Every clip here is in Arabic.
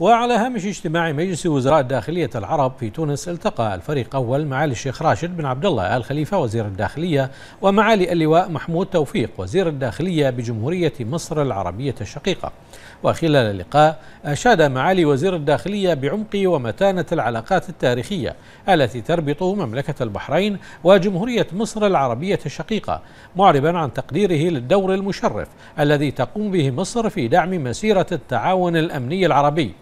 وعلى هامش اجتماع مجلس وزراء الداخلية العرب في تونس التقى الفريق أول معالي الشيخ راشد بن عبد الله آل خليفة وزير الداخلية ومعالي اللواء محمود توفيق وزير الداخلية بجمهورية مصر العربية الشقيقة وخلال اللقاء أشاد معالي وزير الداخلية بعمق ومتانة العلاقات التاريخية التي تربط مملكة البحرين وجمهورية مصر العربية الشقيقة معربا عن تقديره للدور المشرف الذي تقوم به مصر في دعم مسيرة التعاون الأمني العربي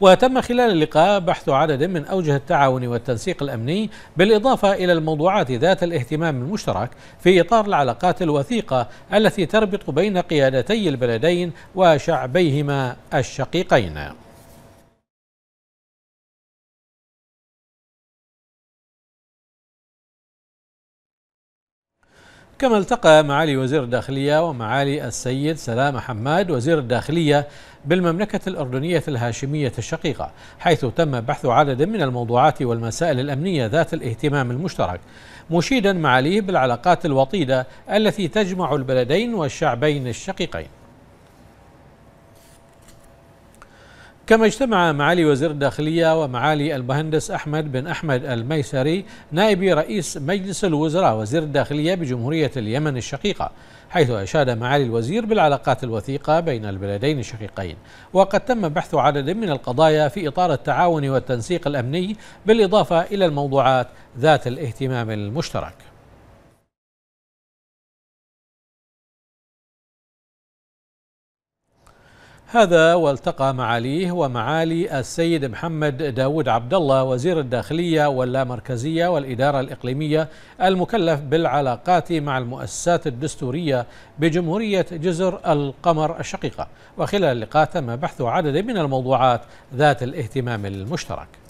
وتم خلال اللقاء بحث عدد من أوجه التعاون والتنسيق الأمني بالإضافة إلى الموضوعات ذات الاهتمام المشترك في إطار العلاقات الوثيقة التي تربط بين قيادتي البلدين وشعبيهما الشقيقين كما التقى معالي وزير الداخلية ومعالي السيد سلام حماد وزير الداخلية بالمملكة الأردنية الهاشمية الشقيقة حيث تم بحث عدد من الموضوعات والمسائل الأمنية ذات الاهتمام المشترك مشيدا معاليه بالعلاقات الوطيدة التي تجمع البلدين والشعبين الشقيقين كما اجتمع معالي وزير الداخلية ومعالي المهندس أحمد بن أحمد الميسري نائب رئيس مجلس الوزراء وزير الداخلية بجمهورية اليمن الشقيقة حيث أشاد معالي الوزير بالعلاقات الوثيقة بين البلدين الشقيقين وقد تم بحث عدد من القضايا في إطار التعاون والتنسيق الأمني بالإضافة إلى الموضوعات ذات الاهتمام المشترك هذا والتقى معاليه ومعالي السيد محمد داود عبد الله وزير الداخلية واللامركزية والإدارة الإقليمية المكلف بالعلاقات مع المؤسسات الدستورية بجمهورية جزر القمر الشقيقة وخلال اللقاء تم بحث عدد من الموضوعات ذات الاهتمام المشترك